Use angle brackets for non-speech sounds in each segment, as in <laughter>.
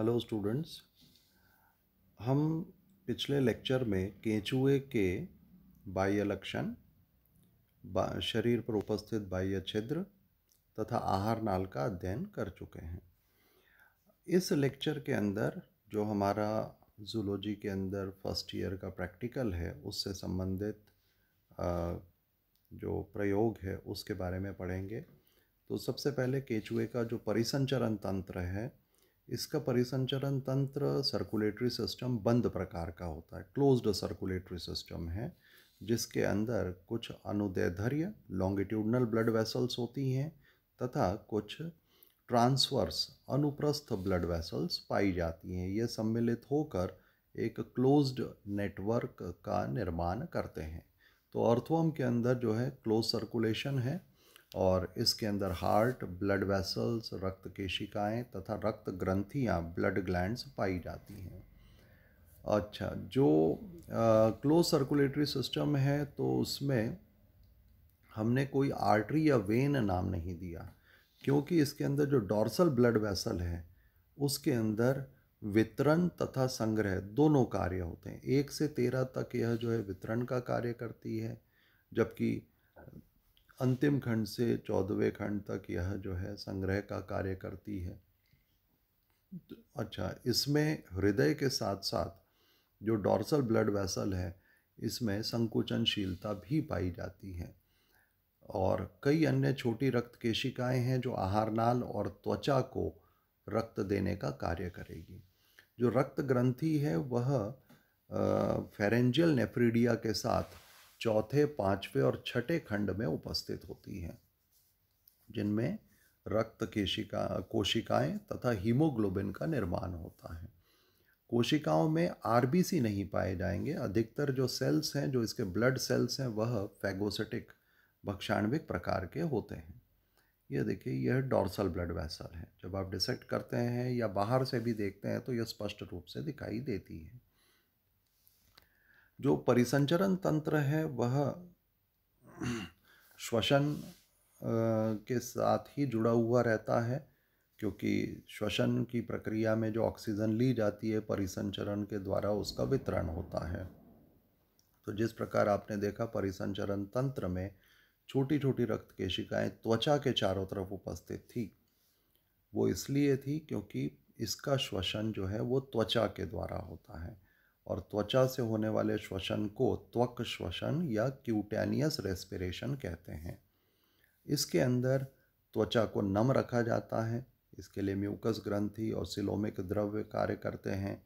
hello students हम पिछले lecture में केंचुए के बाह्य लक्षण शरीर पर उपस्थित बाह्य छिद्र तथा आहार नाल का अध्ययन कर चुके हैं इस लेक्चर के अंदर जो हमारा जूलॉजी के अंदर फर्स्ट ईयर का प्रैक्टिकल है उससे संबंधित जो प्रयोग है उसके बारे में पढ़ेंगे तो सबसे पहले केचुए का जो परिसंचरण तंत्र है इसका परिसंचरण तंत्र सर्कुलेटरी सिस्टम बंद प्रकार का होता है क्लोज्ड सर्कुलेटरी सिस्टम है जिसके अंदर कुछ अनुदैधर्य लॉन्गिट्यूडनल ब्लड वेसल्स होती हैं तथा कुछ ट्रांसवर्स अनुप्रस्थ ब्लड वेसल्स पाई जाती हैं ये सम्मिलित होकर एक क्लोज्ड नेटवर्क का निर्माण करते हैं तो अर्थवम के अंदर जो है क्लोज सर्कुलेशन है और इसके अंदर हार्ट ब्लड वेसल्स रक्त केशिकाएं तथा रक्त ग्रंथियां ब्लड ग्लैंड्स पाई जाती हैं अच्छा जो क्लोज सर्कुलेटरी सिस्टम है तो उसमें हमने कोई आर्टरी या वेन नाम नहीं दिया क्योंकि इसके अंदर जो डॉर्सल ब्लड वेसल है उसके अंदर वितरण तथा संग्रह दोनों कार्य होते हैं एक से तेरह तक यह जो है वितरण का कार्य करती है जबकि अंतिम खंड से चौदहवें खंड तक यह जो है संग्रह का कार्य करती है तो अच्छा इसमें हृदय के साथ साथ जो डॉर्सल ब्लड वेसल है इसमें संकुचनशीलता भी पाई जाती है और कई अन्य छोटी रक्त केशिकाएँ हैं जो आहार नाल और त्वचा को रक्त देने का कार्य करेगी जो रक्त ग्रंथि है वह फेरेंजियल नेफ्रीडिया के साथ चौथे पांचवे और छठे खंड में उपस्थित होती हैं जिनमें रक्त केशिका कोशिकाएं तथा हीमोग्लोबिन का निर्माण होता है कोशिकाओं में आर नहीं पाए जाएंगे अधिकतर जो सेल्स हैं जो इसके ब्लड सेल्स हैं वह फैगोसेटिक भक्षाणविक प्रकार के होते हैं यह देखिए यह डॉर्सल ब्लड वेसल है जब आप डिसेक्ट करते हैं या बाहर से भी देखते हैं तो यह स्पष्ट रूप से दिखाई देती है जो परिसंचरण तंत्र है वह श्वसन के साथ ही जुड़ा हुआ रहता है क्योंकि श्वसन की प्रक्रिया में जो ऑक्सीजन ली जाती है परिसंचरण के द्वारा उसका वितरण होता है तो जिस प्रकार आपने देखा परिसंचरण तंत्र में छोटी छोटी रक्त केशिकाएं त्वचा के चारों तरफ उपस्थित थी वो इसलिए थी क्योंकि इसका श्वसन जो है वो त्वचा के द्वारा होता है और त्वचा से होने वाले श्वसन को त्वक श्वसन या क्यूटेनियस रेस्पिरेशन कहते हैं इसके अंदर त्वचा को नम रखा जाता है इसके लिए म्यूकस ग्रंथि और सिलोमिक द्रव्य कार्य करते हैं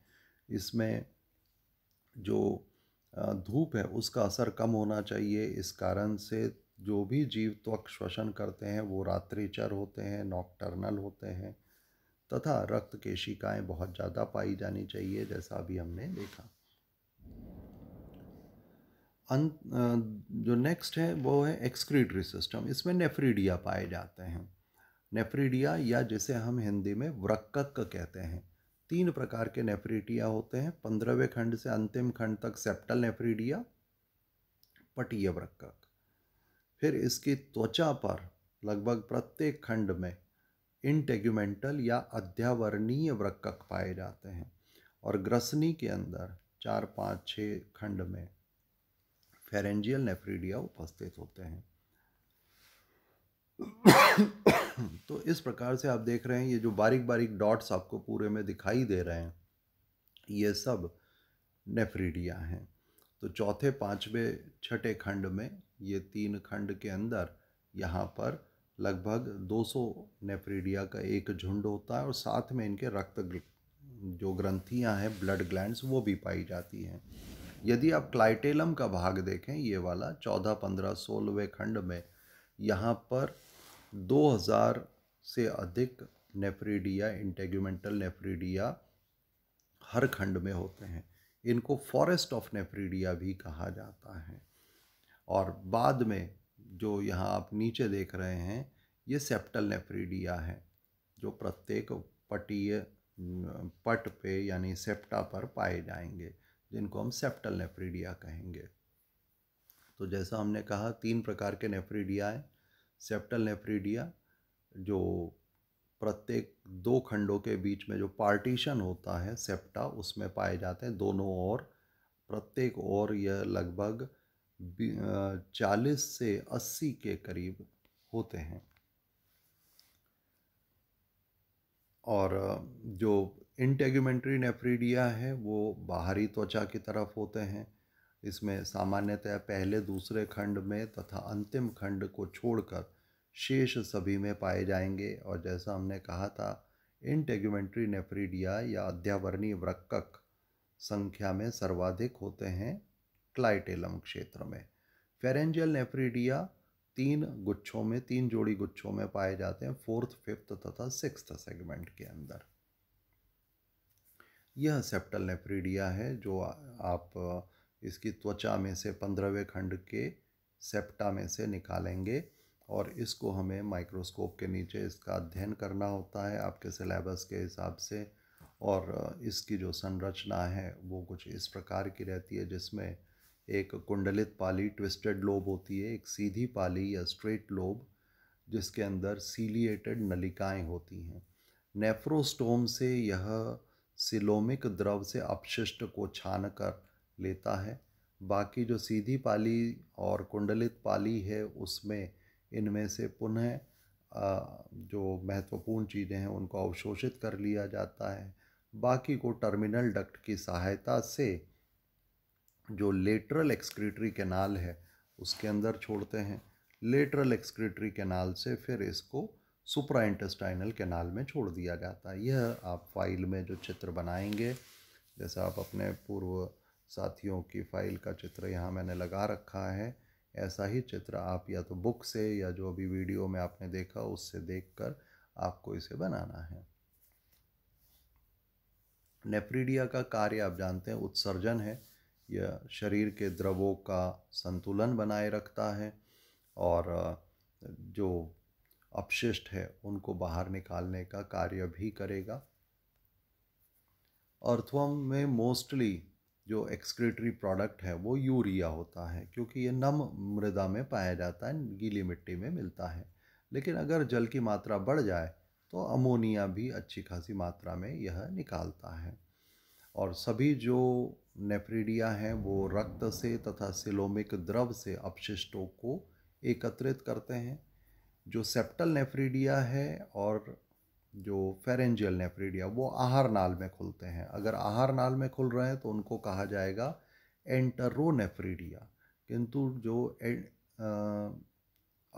इसमें जो धूप है उसका असर कम होना चाहिए इस कारण से जो भी जीव त्वक श्वसन करते हैं वो रात्रिचर होते हैं नॉकटर्नल होते हैं तथा रक्त केशिकाएं बहुत ज़्यादा पाई जानी चाहिए जैसा अभी हमने देखा अंत जो नेक्स्ट है वो है एक्सक्रीटरी सिस्टम इसमें नेफ्रीडिया पाए जाते हैं नेफ्रीडिया या जिसे हम हिंदी में वृक्क कहते हैं तीन प्रकार के नेफ्रीटिया होते हैं पंद्रहवें खंड से अंतिम खंड तक सेप्टल नेफ्रीडिया पटीय वृक्क फिर इसकी त्वचा पर लगभग प्रत्येक खंड में इंटेग्यूमेंटल या अध्यावरणीय वृक्क पाए जाते हैं और ग्रसनी के अंदर चार पाँच छः खंड में फेरेंजियल नेफ्रीडिया उपस्थित होते हैं <coughs> तो इस प्रकार से आप देख रहे हैं ये जो बारीक बारीक डॉट्स आपको पूरे में दिखाई दे रहे हैं ये सब नेफ्रीडिया हैं तो चौथे पाँचवें छठे खंड में ये तीन खंड के अंदर यहाँ पर लगभग 200 नेफ्रीडिया का एक झुंड होता है और साथ में इनके रक्त जो ग्रंथियाँ हैं ब्लड ग्लैंड्स वो भी पाई जाती हैं यदि आप क्लाइटेलम का भाग देखें ये वाला चौदह पंद्रह सोलहवें खंड में यहाँ पर 2000 से अधिक नेफ्रीडिया इंटेगमेंटल नेफ्रीडिया हर खंड में होते हैं इनको फॉरेस्ट ऑफ नेफ्रीडिया भी कहा जाता है और बाद में जो यहाँ आप नीचे देख रहे हैं ये सेप्टल नेफ्रीडिया है जो प्रत्येक पटीय पट पे यानी सेप्टा पर पाए जाएंगे जिनको हम सेप्टल नेफ्रीडिया कहेंगे तो जैसा हमने कहा तीन प्रकार के नेफ्रीडिया हैं सेप्टल नेफ्रीडिया जो प्रत्येक दो खंडों के बीच में जो पार्टीशन होता है सेप्टा उसमें पाए जाते हैं दोनों ओर प्रत्येक ओर यह लगभग चालीस से अस्सी के करीब होते हैं और जो इंटेगुमेंट्री नेफ्रीडिया है वो बाहरी त्वचा की तरफ होते हैं इसमें सामान्यतः पहले दूसरे खंड में तथा अंतिम खंड को छोड़कर शेष सभी में पाए जाएंगे और जैसा हमने कहा था इंटेगुमेंट्री नेफ्रीडिया या अध्यावरणीय वृक्कक संख्या में सर्वाधिक होते हैं क्लाइटेलम क्षेत्र में फेरेंजियल नेफ्रीडिया तीन गुच्छों में तीन जोड़ी गुच्छों में पाए जाते हैं फोर्थ फिफ्थ तथा सिक्स्थ सेगमेंट के अंदर यह सेप्टल नेफ्रीडिया है जो आप इसकी त्वचा में से पंद्रहवें खंड के सेप्टा में से निकालेंगे और इसको हमें माइक्रोस्कोप के नीचे इसका अध्ययन करना होता है आपके सिलेबस के हिसाब से और इसकी जो संरचना है वो कुछ इस प्रकार की रहती है जिसमें एक कुंडलित पाली ट्विस्टेड लोब होती है एक सीधी पाली या स्ट्रेट लोब जिसके अंदर सीलिएटेड नलिकाएं होती हैं नेफ्रोस्टोम से यह सिलोमिक द्रव से अपशिष्ट को छान कर लेता है बाकी जो सीधी पाली और कुंडलित पाली है उसमें इनमें से पुनः जो महत्वपूर्ण चीज़ें हैं उनको अवशोषित कर लिया जाता है बाकी को टर्मिनल डक्ट की सहायता से जो लेटरल एक्सक्रीटरी कैनाल है उसके अंदर छोड़ते हैं लेटरल एक्सक्रीटरी कैनाल से फिर इसको सुप्रा इंटेस्टाइनल कैनाल में छोड़ दिया जाता है यह आप फाइल में जो चित्र बनाएंगे जैसा आप अपने पूर्व साथियों की फाइल का चित्र यहाँ मैंने लगा रखा है ऐसा ही चित्र आप या तो बुक से या जो अभी वीडियो में आपने देखा उससे देखकर आपको इसे बनाना है नेफ्रीडिया का कार्य आप जानते हैं उत्सर्जन है यह शरीर के द्रवों का संतुलन बनाए रखता है और जो अपशिष्ट है उनको बाहर निकालने का कार्य भी करेगा अर्थवम में मोस्टली जो एक्सक्रेटरी प्रोडक्ट है वो यूरिया होता है क्योंकि ये नम मृदा में पाया जाता है गीली मिट्टी में मिलता है लेकिन अगर जल की मात्रा बढ़ जाए तो अमोनिया भी अच्छी खासी मात्रा में यह निकालता है और सभी जो नेफ्रीडिया हैं वो रक्त से तथा सिलोमिक द्रव से अपशिष्टों को एकत्रित करते हैं जो सेप्टल नेफ्रीडिया है और जो फेरेंजियल नेफ्रीडिया वो आहार नाल में खुलते हैं अगर आहार नाल में खुल रहे हैं तो उनको कहा जाएगा एंटरोनेफ्रीडिया किंतु जो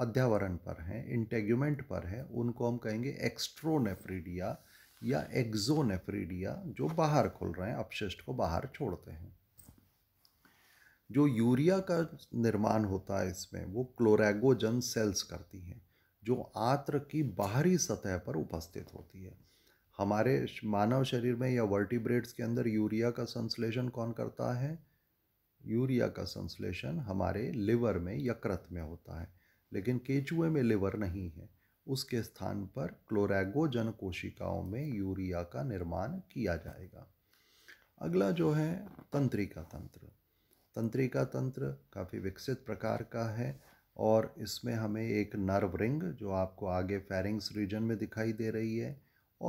अध्यावरण पर हैं इंटेग्यूमेंट पर हैं उनको हम कहेंगे एक्स्ट्रोनेफ्रीडिया या एक्जोनेफ्रीडिया जो बाहर खुल रहे हैं अपशिष्ट को बाहर छोड़ते हैं जो यूरिया का निर्माण होता है इसमें वो क्लोरेगोजन सेल्स करती हैं जो आत्र की बाहरी सतह पर उपस्थित होती है हमारे मानव शरीर में या वर्टिब्रेट्स के अंदर यूरिया का संश्लेषण कौन करता है यूरिया का संश्लेषण हमारे लिवर में यकृत में होता है लेकिन केचुए में लिवर नहीं है उसके स्थान पर क्लोरैगोजन कोशिकाओं में यूरिया का निर्माण किया जाएगा अगला जो है तंत्रिका तंत्र तंत्रिका तंत्र काफ़ी विकसित प्रकार का है और इसमें हमें एक नर्व रिंग जो आपको आगे फेरिंग्स रीजन में दिखाई दे रही है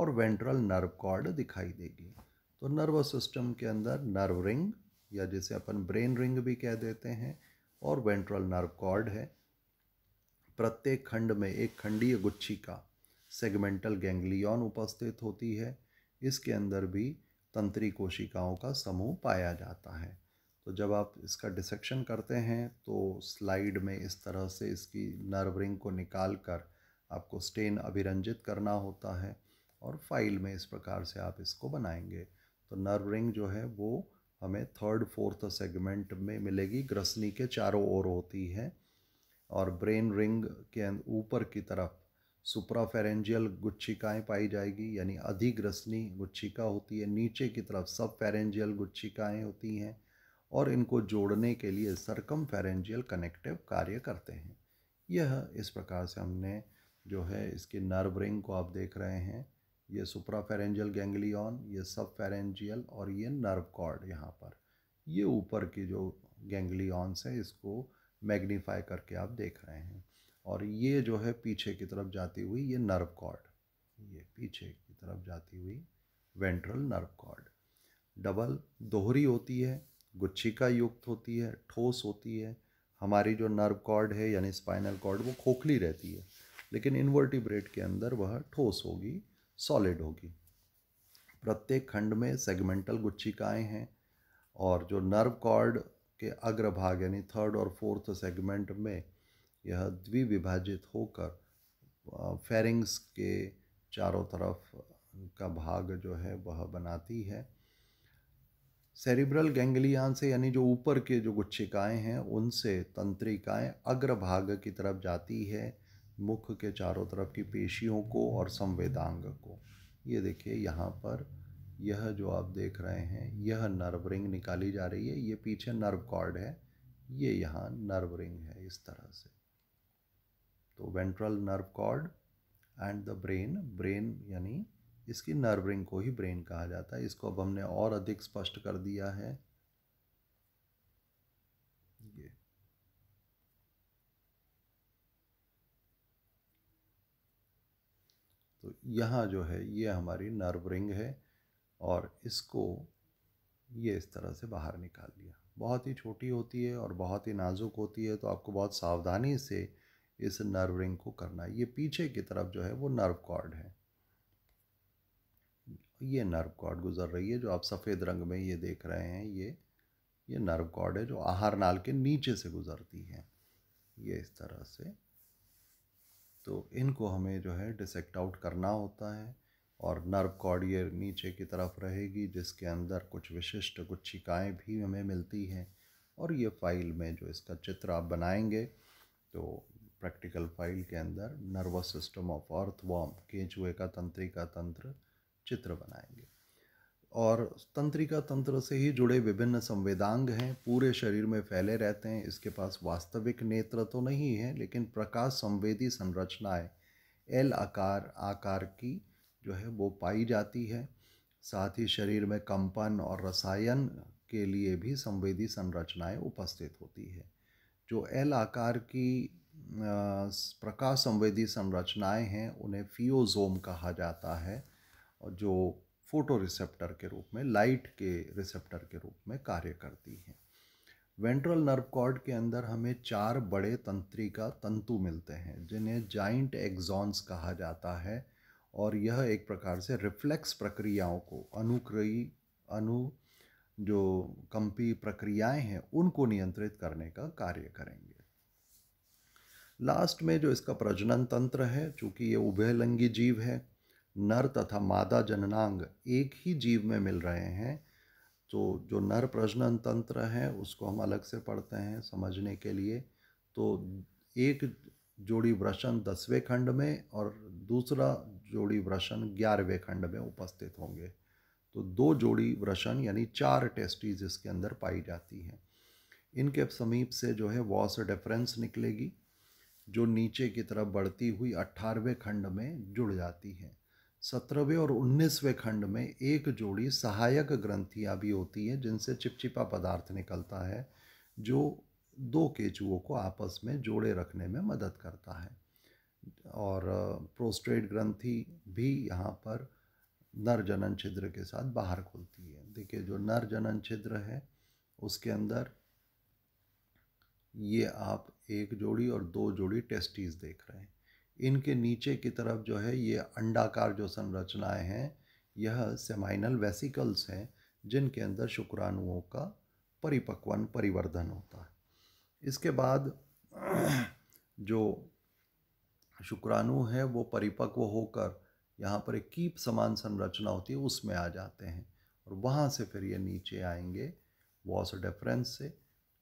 और वेंट्रल नर्व कॉर्ड दिखाई देगी तो नर्वस सिस्टम के अंदर नर्व रिंग या जिसे अपन ब्रेन रिंग भी कह देते हैं और वेंट्रल नर्व कॉर्ड है प्रत्येक खंड में एक खंडीय गुच्छी का सेगमेंटल गैंग्लियन उपस्थित होती है इसके अंदर भी तंत्री कोशिकाओं का समूह पाया जाता है तो जब आप इसका डिसेक्शन करते हैं तो स्लाइड में इस तरह से इसकी नर्व रिंग को निकाल कर आपको स्टेन अभिरंजित करना होता है और फाइल में इस प्रकार से आप इसको बनाएंगे तो नर्व रिंग जो है वो हमें थर्ड फोर्थ सेगमेंट में मिलेगी ग्रसनी के चारों ओर होती है और ब्रेन रिंग के अं-, ऊपर की तरफ सुप्राफेरेंजियल गुच्छिकाएँ पाई जाएगी यानी अधिग्रसनी गुच्छिका होती है नीचे की तरफ सब फेरेंजियल गुच्छिकाएँ होती हैं और इनको जोड़ने के लिए सरकम फेरेंजियल कनेक्टिव कार्य करते हैं यह इस प्रकार से हमने जो है इसके नर्व रिंग को आप देख रहे हैं ये सुप्रा फेरेंजियल गैंग्लियन ये सब फेरेंजियल और ये नर्व कॉर्ड यहाँ पर ये ऊपर की जो गैंग्लियॉन्स हैं इसको मैग्नीफाई करके आप देख रहे हैं और ये जो है पीछे की तरफ जाती हुई ये नर्व कॉर्ड ये पीछे की तरफ जाती हुई वेंट्रल नर्व कॉर्ड डबल दोहरी होती है गुच्छिका युक्त होती है ठोस होती है हमारी जो नर्व कॉर्ड है यानी स्पाइनल कॉर्ड वो खोखली रहती है लेकिन इन्वर्टिब्रेट के अंदर वह ठोस होगी सॉलिड होगी प्रत्येक खंड में सेगमेंटल गुच्छिकाएँ हैं और जो नर्व कॉर्ड के अग्रभाग यानी थर्ड और फोर्थ सेगमेंट में यह द्विविभाजित होकर फेरिंग्स के चारों तरफ का भाग जो है वह बनाती है सेरिब्रल गैंग्लियान से यानी जो ऊपर के जो गुच्छिकाएं हैं उनसे तंत्रिकाएं अग्रभाग की तरफ जाती है मुख के चारों तरफ की पेशियों को और संवेदांग को ये देखिए यहाँ पर यह जो आप देख रहे हैं यह नर्व रिंग निकाली जा रही है ये पीछे नर्व कॉर्ड है ये यहाँ नर्व रिंग है इस तरह से तो ventral nerve cord and the brain brain यानी इसकी नर्व रिंग को ही ब्रेन कहा जाता है इसको अब हमने और अधिक स्पष्ट कर दिया है ये तो यहाँ जो है ये हमारी नर्व रिंग है और इसको ये इस तरह से बाहर निकाल लिया बहुत ही छोटी होती है और बहुत ही नाजुक होती है तो आपको बहुत सावधानी से इस नर्व रिंग को करना है ये पीछे की तरफ जो है वो नर्व कॉर्ड है ये नर्व कॉर्ड गुजर रही है जो आप सफ़ेद रंग में ये देख रहे हैं ये ये नर्व कॉर्ड है जो आहार नाल के नीचे से गुजरती है ये इस तरह से तो इनको हमें जो है डिसेक्ट आउट करना होता है और नर्व कॉर्ड ये नीचे की तरफ रहेगी जिसके अंदर कुछ विशिष्ट कुछ शिकाएँ भी हमें मिलती हैं और ये फाइल में जो इसका चित्र आप बनाएंगे तो प्रैक्टिकल फाइल के अंदर nervous system of earthworm केंचुए का तंत्रिका तंत्र चित्र बनाएंगे और तंत्रिका तंत्र से ही जुड़े विभिन्न संवेदांग हैं पूरे शरीर में फैले रहते हैं इसके पास वास्तविक नेत्र तो नहीं है लेकिन प्रकाश संवेदी संरचनाएं एल आकार आकार की जो है वो पाई जाती है साथ ही शरीर में कंपन और रसायन के लिए भी संवेदी संरचनाएं उपस्थित होती है जो एल आकार की प्रकाश संवेदी संरचनाएं हैं उन्हें फियोजोम कहा जाता है जो फोटो रिसेप्टर के रूप में लाइट के रिसेप्टर के रूप में कार्य करती हैं वेंट्रल नर्व कॉर्ड के अंदर हमें चार बड़े तंत्रिका तंतु मिलते हैं जिन्हें जाइंट एग्जॉन्स कहा जाता है और यह एक प्रकार से रिफ्लेक्स प्रक्रियाओं को अनुक्रयी अनु जो कंपी प्रक्रियाएं हैं उनको नियंत्रित करने का कार्य करेंगे लास्ट में जो इसका प्रजनन तंत्र है चूँकि ये उभयलिंगी जीव है नर तथा मादा जननांग एक ही जीव में मिल रहे हैं तो जो नर प्रजनन तंत्र है उसको हम अलग से पढ़ते हैं समझने के लिए तो एक जोड़ी वृषण दसवें खंड में और दूसरा जोड़ी वृषण ग्यारहवें खंड में उपस्थित होंगे तो दो जोड़ी वृषण यानी चार टेस्टीज इसके अंदर पाई जाती हैं इनके समीप से जो है वॉस डिफरेंस निकलेगी जो नीचे की तरफ बढ़ती हुई अट्ठारहवें खंड में जुड़ जाती है सत्रहवें और उन्नीसवें खंड में एक जोड़ी सहायक ग्रंथियाँ भी होती हैं जिनसे चिपचिपा पदार्थ निकलता है जो दो केचुओं को आपस में जोड़े रखने में मदद करता है और प्रोस्ट्रेट ग्रंथि भी यहाँ पर नर जनन छिद्र के साथ बाहर खुलती है देखिए जो नर जनन छिद्र है उसके अंदर ये आप एक जोड़ी और दो जोड़ी टेस्टीज देख रहे हैं इनके नीचे की तरफ जो है ये अंडाकार जो संरचनाएं हैं यह सेमाइनल वेसिकल्स हैं जिनके अंदर शुक्राणुओं का परिपक्वन परिवर्धन होता है इसके बाद <clears throat> जो शुक्राणु है वो परिपक्व होकर यहाँ पर एक कीप समान संरचना होती है उसमें आ जाते हैं और वहाँ से फिर ये नीचे आएंगे वॉस डेफरेंस से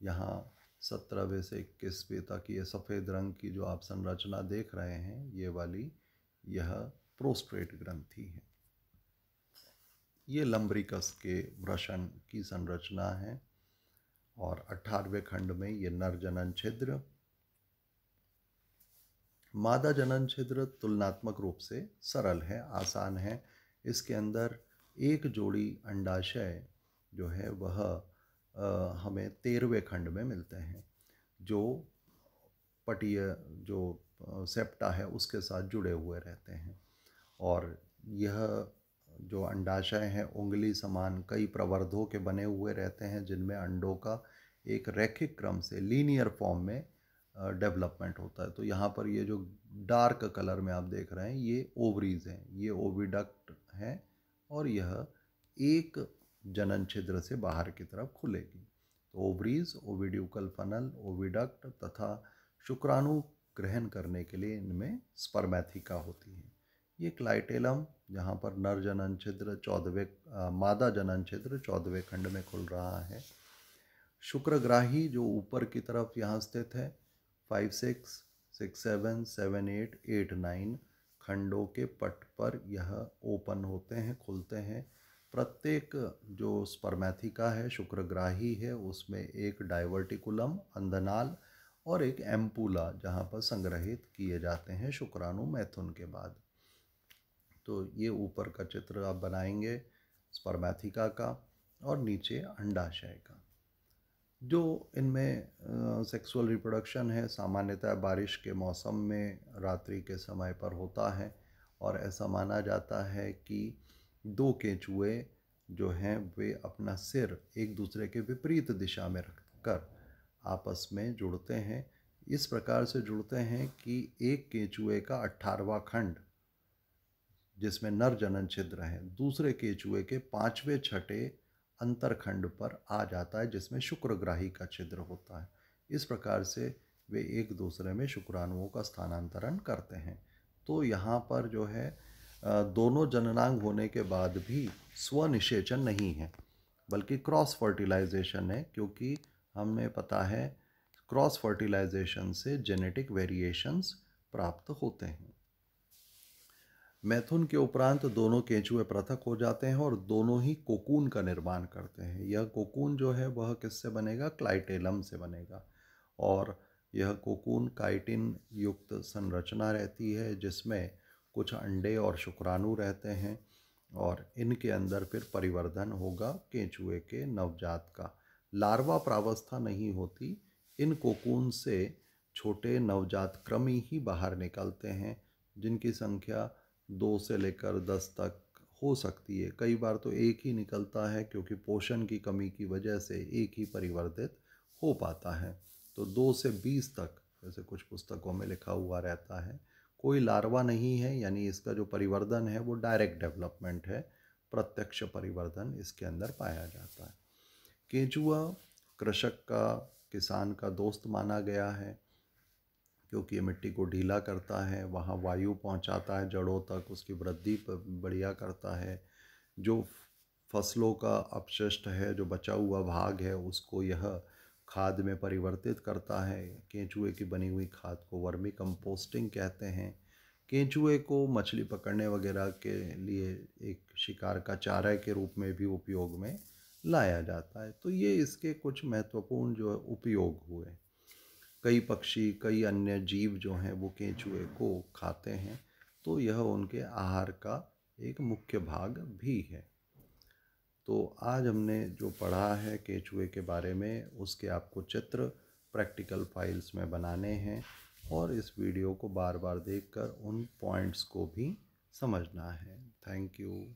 यहाँ सत्रहवें से इक्कीसवें तक ये सफ़ेद रंग की जो आप संरचना देख रहे हैं ये वाली यह प्रोस्ट्रेट ग्रंथि है ये लंबरिकस के वृषण की संरचना है और अठारहवें खंड में ये नर जनन छिद्र मादा जनन छिद्र तुलनात्मक रूप से सरल है आसान है इसके अंदर एक जोड़ी अंडाशय जो है वह हमें तेरहवें खंड में मिलते हैं जो पटीय जो सेप्टा है उसके साथ जुड़े हुए रहते हैं और यह जो अंडाशय हैं उंगली समान कई प्रवर्धों के बने हुए रहते हैं जिनमें अंडों का एक रैखिक क्रम से लीनियर फॉर्म में डेवलपमेंट होता है तो यहाँ पर ये जो डार्क कलर में आप देख रहे हैं ये ओवरीज हैं ये ओविडक्ट हैं और यह एक जनन छिद्र से बाहर की तरफ खुलेगी तो ओवरीज ओविड्यूकल फनल ओविडक्ट तथा शुक्राणु ग्रहण करने के लिए इनमें स्पर्मैथिका होती है ये क्लाइटेलम जहाँ पर नर जनन छिद्र चौदहवें मादा जनन छिद्र चौदहवें खंड में खुल रहा है शुक्रग्राही जो ऊपर की तरफ यहाँ स्थित है five six six seven seven eight eight nine खंडों के पट पर यह ओपन होते हैं खुलते हैं प्रत्येक जो स्पर्मैथिका है शुक्रग्राही है उसमें एक डाइवर्टिकुलम अंधनाल और एक एम्पूला जहाँ पर संग्रहित किए जाते हैं शुक्राणु मैथुन के बाद तो ये ऊपर का चित्र आप बनाएंगे स्पर्मैथिका का और नीचे अंडाशय का जो इनमें सेक्सुअल रिप्रोडक्शन है सामान्यतः बारिश के मौसम में रात्रि के समय पर होता है और ऐसा माना जाता है कि दो केंचुए जो हैं वे अपना सिर एक दूसरे के विपरीत दिशा में रख कर आपस में जुड़ते हैं इस प्रकार से जुड़ते हैं कि एक केंचुए का अट्ठारवा खंड जिसमें नर जनन छिद्र है दूसरे केचुए के पाँचवें छठे अंतरखंड पर आ जाता है जिसमें शुक्रग्राही का छिद्र होता है इस प्रकार से वे एक दूसरे में शुक्राणुओं का स्थानांतरण करते हैं तो यहाँ पर जो है दोनों जननांग होने के बाद भी स्वनिषेचन नहीं है बल्कि क्रॉस फर्टिलाइजेशन है क्योंकि हमें पता है क्रॉस फर्टिलाइजेशन से जेनेटिक वेरिएशंस प्राप्त होते हैं मैथुन के उपरांत दोनों केंचुए पृथक हो जाते हैं और दोनों ही कोकून का निर्माण करते हैं यह कोकून जो है वह किससे बनेगा क्लाइटेलम से बनेगा और यह कोकून काइटिन युक्त संरचना रहती है जिसमें कुछ अंडे और शुक्राणु रहते हैं और इनके अंदर फिर परिवर्धन होगा केंचुए के नवजात का लार्वा प्रावस्था नहीं होती इन कोकून से छोटे नवजात क्रमी ही बाहर निकलते हैं जिनकी संख्या दो से लेकर दस तक हो सकती है कई बार तो एक ही निकलता है क्योंकि पोषण की कमी की वजह से एक ही परिवर्तित हो पाता है तो दो से बीस तक जैसे कुछ पुस्तकों में लिखा हुआ रहता है कोई लार्वा नहीं है यानी इसका जो परिवर्धन है वो डायरेक्ट डेवलपमेंट है प्रत्यक्ष परिवर्धन इसके अंदर पाया जाता है केचुआ कृषक का किसान का दोस्त माना गया है क्योंकि ये मिट्टी को ढीला करता है वहाँ वायु पहुँचाता है जड़ों तक उसकी वृद्धि बढ़िया करता है जो फसलों का अपशिष्ट है जो बचा हुआ भाग है उसको यह खाद में परिवर्तित करता है केंचुए की बनी हुई खाद को वर्मी कंपोस्टिंग कहते हैं केंचुए को मछली पकड़ने वगैरह के लिए एक शिकार का चारा के रूप में भी उपयोग में लाया जाता है तो ये इसके कुछ महत्वपूर्ण जो है उपयोग हुए कई पक्षी कई अन्य जीव जो हैं वो केंचुए को खाते हैं तो यह उनके आहार का एक मुख्य भाग भी है तो आज हमने जो पढ़ा है केचुए के बारे में उसके आपको चित्र प्रैक्टिकल फाइल्स में बनाने हैं और इस वीडियो को बार बार देखकर उन पॉइंट्स को भी समझना है थैंक यू